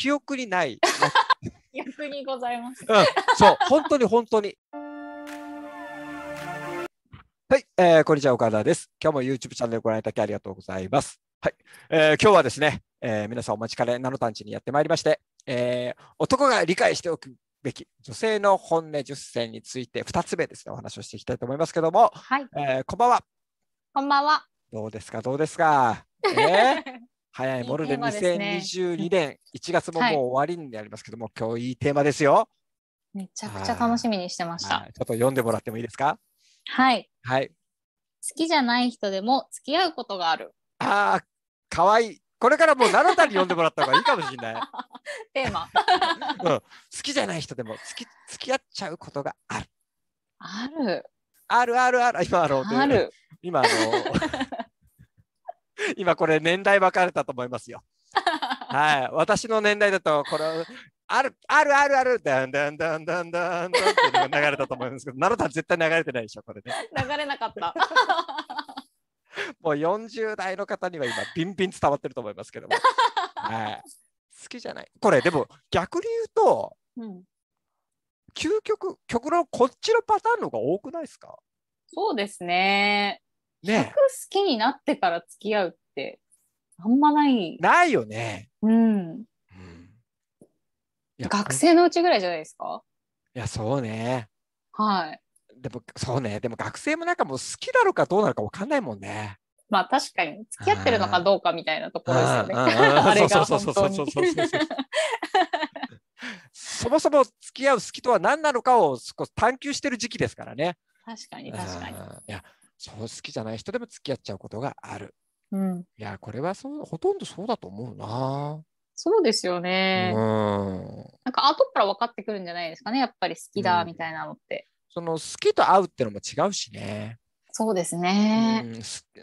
記憶にない。逆 にございます、うん、そう、本当に本当に。はい、えー、こんにちは、岡田です。今日も YouTube チャンネルご覧いただきありがとうございます。はい、えー、今日はですね、えー、皆さんお待ちかね、ナノタンチにやってまいりまして、えー、男が理解しておくべき女性の本音十0選について2つ目ですね、お話をしていきたいと思いますけども、はい、えー、こんばんは。こんばんは。どうですか、どうですか。えー 早いもので2022年1月ももう終わりになりますけども、はい、今日いいテーマですよ。めちゃくちゃ楽しみにしてました。ちょっと読んでもらってもいいですか。はい。はい。好きじゃない人でも付き合うことがある。ああ、可愛いい。これからもう奈良田に読んでもらった方がいいかもしれない。テーマ、うん。好きじゃない人でも付き付き合っちゃうことがある。ある。あるあるある。今あの今あの 今これ年代分かれたと思いますよ。はい、私の年代だとこれあるあるあるあるダンダンダンダンダンダンって流れたと思いますけど、奈良さん絶対流れてないでしょこれね。流れなかった。もう40代の方には今ビンビン伝わってると思いますけども。はい。好きじゃない。これでも逆に言うと、うん、究極極論こっちのパターンの方が多くないですか？そうですね。ね、好きになってから付き合うってあんまないないよね、うん、うん、学生のうちぐらいじゃないですかいやそうねはいでもそうねでも学生もなんかもう好きなのかどうなのか分かんないもんねまあ確かに付き合ってるのかどうかみたいなところですよね。そうそうそうそもそも付き合う好きとは何なのかを探求してる時期ですからね。確かに確かに。いやそう好きじゃない人でも付き合っちゃうことがある。うん、いやこれはそうほとんどそうだと思うな。そうですよね。うん、なんか後から分かってくるんじゃないですかねやっぱり好きだみたいなのって。うん、その好きと合うってのも違うしね。そうですね、うん、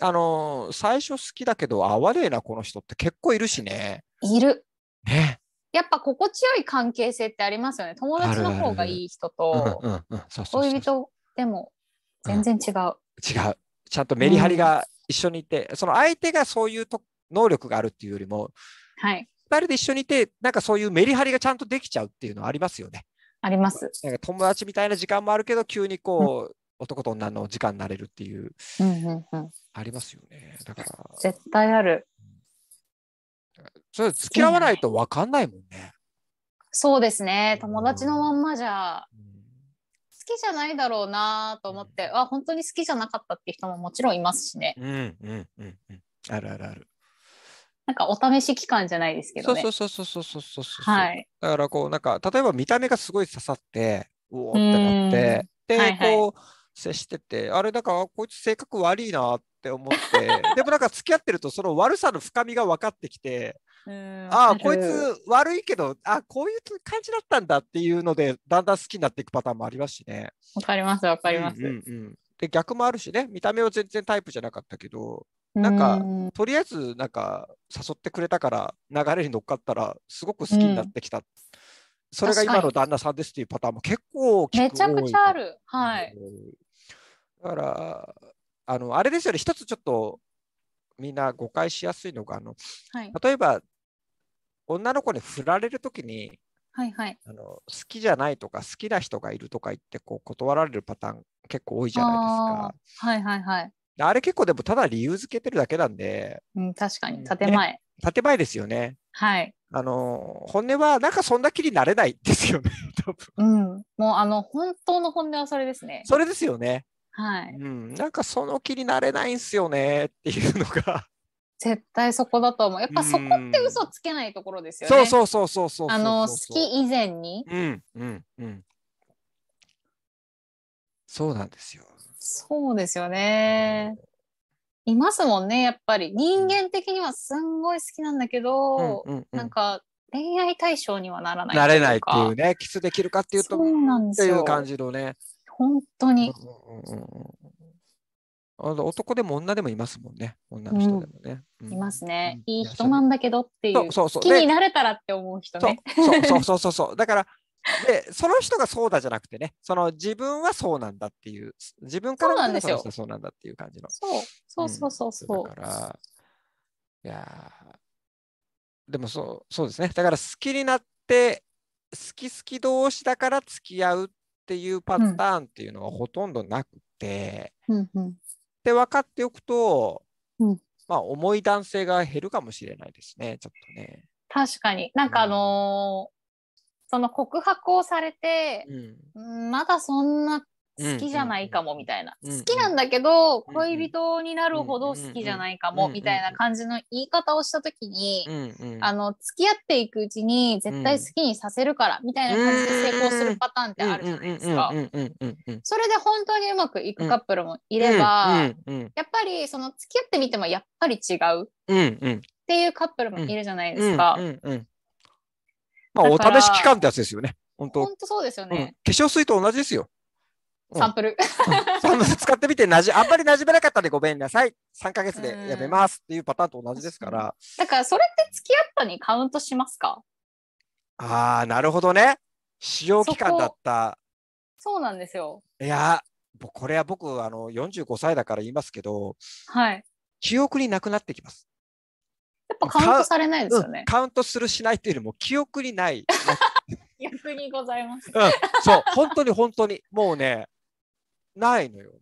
あの最初好きだけどあ悪いなこの人って結構いるしね。いる。ね。やっぱ心地よい関係性ってありますよね。友達の方がいい人と恋人でも全然違う。違う。ちゃんとメリハリが一緒にいて、うん、その相手がそういうと能力があるっていうよりも、はい、2人で一緒にいて、なんかそういうメリハリがちゃんとできちゃうっていうのはありますよね。あります。なんか友達みたいな時間もあるけど、急にこう、うん、男と女の時間になれるっていう、うんうんうん、ありますよね。だから。絶対ある。それ付き合わないと分かんないもんね。そうですね。友達のまんまじゃ、うん、好きじゃないだろうなと思って、うん、あ本当に好きじゃなかったって人ももちろんいますしね。うんうんうんうん。あるあるある。なんかお試し期間じゃないですけどそうそうそうそうそうそうはい、だからこうなんか例えば見た目がすごい刺さってうおってなってで、はいはい、こう接しててあれなんかこいつ性格悪いなって思ってでもなんか付き合ってるとその悪さの深みが分かってきてああこいつ悪いけどあこういう感じだったんだっていうのでだんだん好きになっていくパターンもありますしね。わかりますわかります。うんうんうん、で逆もあるしね見た目は全然タイプじゃなかったけどなんかとりあえずなんか誘ってくれたから流れに乗っかったらすごく好きになってきた、うん、それが今の旦那さんですっていうパターンも結構めちゃくちゃある。はい、だからあのあれですよね一つちょっとみんな誤解しやすいのがあの、はい、例えば女の子に振られる時に、はいはい、あの好きじゃないとか好きな人がいるとか言ってこう断られるパターン結構多いじゃないですか。はいはいはい。あれ結構でもただ理由付けてるだけなんで、うん、確かに建前、ね、建前ですよね。はい。あの本音はなんかそんな気になれないですよね。多分。うん。もうあの本当の本音はそれですね。それですよね。はい。うん。なんかその気になれないんすよねっていうのが絶対そこだと思うやっぱそこって嘘つけないところですよね、うん、そうそうそうそうあの好き以前にうんうんうんそうなんですよそうですよね、うん、いますもんねやっぱり人間的にはすんごい好きなんだけど、うんうん、なんか恋愛対象にはならないなれないっていうねキスできるかっていうとそうなんですよっていう感じのね本当に、うんうんうん男でも女でもいますもんね。女の人でもね。うんうん、いますね、いい人なんだけどっていう。そうそうそう気になれたらって思う人ね。そうそうそうそうそう。だから。でその人がそうだじゃなくてねその自分はそうなんだっていう自分からそたらそそうなんだっていう感じのそうそうそうそうそう、うん、だからいやでもそうそうですねだから好きになって好き好き同士だから付き合うっていうパターンっていうのはほとんどなくて、うんうんうん、って分かっておくと、うん、まあ重い男性が減るかもしれないですねちょっとね。確かになんかあのーうん、その告白をされて、うん、まだそんな好きじゃないかもみたいな、好きなんだけど恋人になるほど好きじゃないかもみたいな感じの言い方をした時に、あの付き合っていくうちに絶対好きにさせるからみたいな感じで成功するパターンってあるじゃないですか。それで本当にうまくいくカップルもいれば、やっぱりその付き合ってみてもやっぱり違うっていうカップルもいるじゃないですか。まあ、お試し期間ってやつですよね。本当。本当そうですよね、うん、化粧水と同じですよ。サンプル。サンプル使ってみてなじ、あんまりなじめなかったんでごめんなさい。3か月でやめますっていうパターンと同じですから。だからそれって付き合ったにカウントしますかああ、なるほどね。使用期間だった。そうなんですよ。いや、これは僕あの45歳だから言いますけど、はい、記憶になくなってきます。やっぱカウントされないですよね。うん、カウントするしないっていうよりも記憶にない。逆 にございます、うん。そう、本当に本当に。もうね、ないのよね。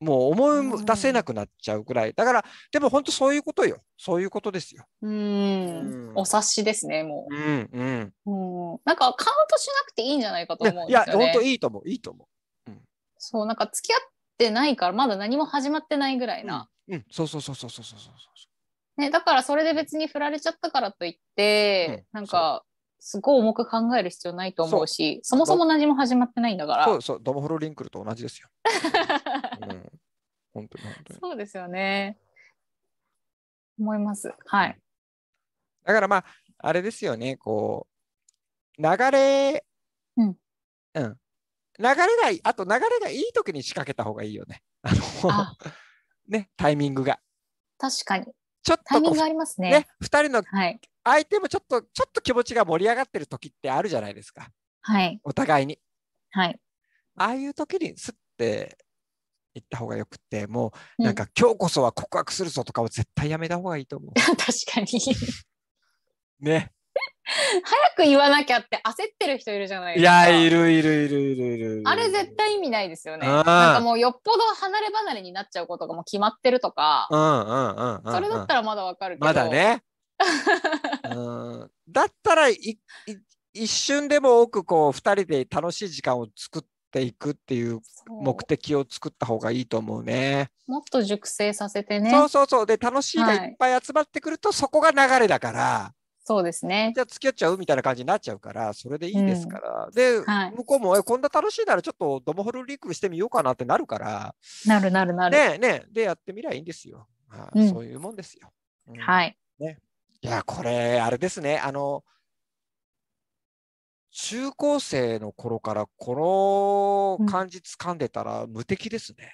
もう思い出せなくなっちゃうくらい。だから、でも本当そういうことよ。そういうことですよ。うん,、ん。お察しですね、もう。うん、うん、うん。なんかカウントしなくていいんじゃないかと思うんですよ、ね、いや、本当いいと思う、いいと思う。うん、そう、なんか付き合ってないから、まだ何も始まってないぐらいな。うん、うん、そうそうそうそうそうそうそう。ね、だからそれで別に振られちゃったからといって、うん、なんかすごい重く考える必要ないと思うしそもそも何も始まってないんだからそうそうドモフロリンクルと同じですよ、うん、本当に本当にそうですよね思いますはいだからまああれですよねこう流れうん、うん、流れいあと流れがいい時に仕掛けた方がいいよねあの ねタイミングが確かにちょっとタイミングありますねね2人の、はい、相手もちょっと、ちょっと気持ちが盛り上がってる時ってあるじゃないですか。はい。お互いに。はい。ああいう時にすって言った方がよくて、もう、なんか、うん、今日こそは告白するぞとかを絶対やめた方がいいと思う。確かに。ね。早く言わなきゃって焦ってる人いるじゃないですか。いや、いるいるいるいるいる。あれ絶対意味ないですよね。なんかもうよっぽど離れ離れになっちゃうことがもう決まってるとか、うんうんうん、それだったらまだわかるけど。まだね。うんだったらい一瞬でも多くこう2人で楽しい時間を作っていくっていう目的を作った方がいいと思うね。もっと熟成させてね。そうそうそうで楽しいがいっぱい集まってくると、はい、そこが流れだから。そうですね。じゃあ付き合っちゃうみたいな感じになっちゃうから、それでいいですから。うん、で、はい、向こうも、え、こんな楽しいならちょっとドモホルリクルしてみようかなってなるから。なるなるなる。ねえねえ。で、やってみりゃいいんですよ。はあ、うん、そういうもんですよ。うん、はい。ね。いや、これ、あれですね、あの、中高生の頃からこの感じ掴んでたら無敵ですね。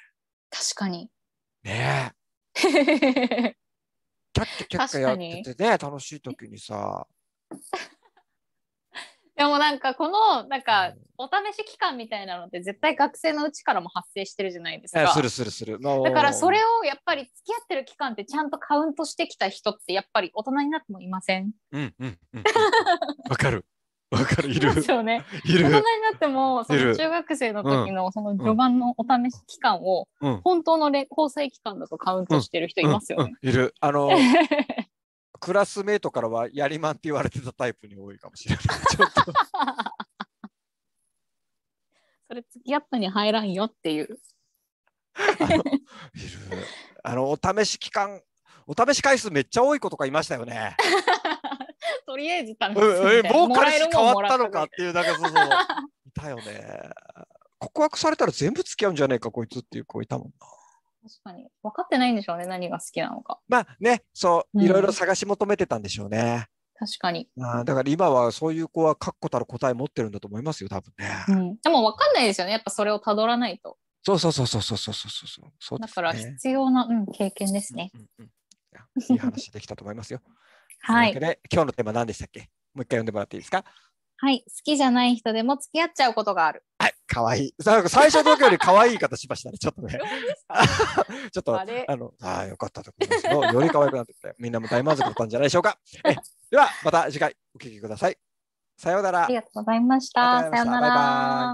確かに。ねえ。キャッキャキャッキャやっててね、楽しい時にさ。でもなんかこのなんかお試し期間みたいなのって絶対学生のうちからも発生してるじゃないですか。するするする。だからそれをやっぱり付き合ってる期間ってちゃんとカウントしてきた人ってやっぱり大人になってもいませんうんうんうん。わ、かる。わかるいる。ですよね。大人になってもその中学生の時のその序盤のお試し期間を本当の交際期間だとカウントしてる人いますよね。いる。あの クラスメートからはやりまんって言われてたタイプに多いかもしれない。ちょっと それ付き合ったに入らんよっていう。あのお試し期間お試し回数めっちゃ多い子とかいましたよね。とりあえず試すええ、もう彼氏変わったのかっていうなんかそうそういたよね。告白されたら全部付き合うんじゃねえかこいつっていう子いたもんな。確かに分かってないんでしょうね何が好きなのか。まあねそういろいろ探し求めてたんでしょうね。確かにあだから今はそういう子は確固たる答え持ってるんだと思いますよ多分ね、うん、でも分かんないですよねやっぱそれをたどらないとそうそうそうそうそうそうそうそう、ね、だから必要な、うん、経験ですね、うんうんうん、いい話できたと思いますよはいで今日のテーマ何でしたっけもう一回読んでもらっていいですかはい、好きじゃない人でも付き合っちゃうことがある。はい、可愛いい。最初の時より可愛い方しましたね、ちょっとね。ちょっと、あの、あよかったと思いますよ。より可愛くなってきて、みんなも大満足だったんじゃないでしょうか。えではまた次回お聞きください。さようなら。ありがとうございました。したさようなら。バイ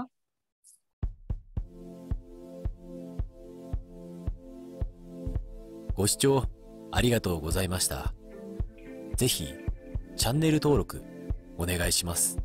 バご視聴ありがとうございました。ぜひ、チャンネル登録お願いします。